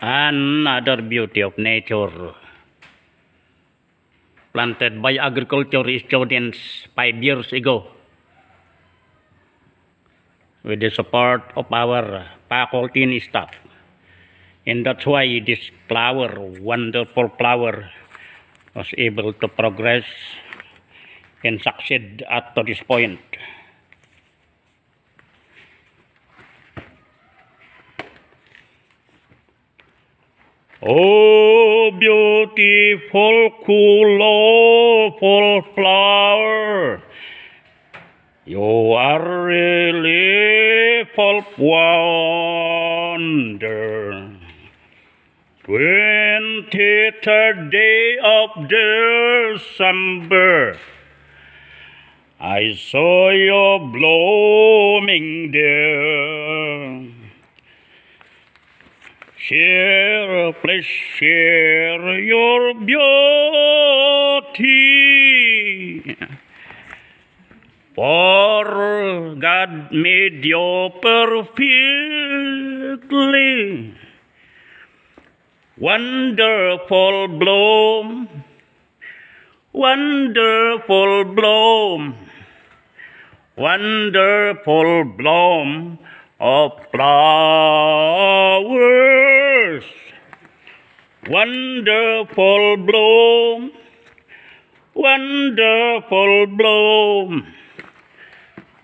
Another beauty of nature planted by agriculture students five years ago with the support of our faculty staff. And that's why this flower, wonderful flower, was able to progress and succeed up to this point. Oh, beautiful, colorful flower, you are really full of wonder. Twenty-third day of December, I saw you blooming there. Share, please share your beauty. For God made you perfectly. Wonderful bloom, wonderful bloom, wonderful bloom of flowers. Wonderful bloom, wonderful bloom,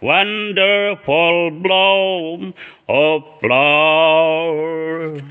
wonderful bloom of flowers.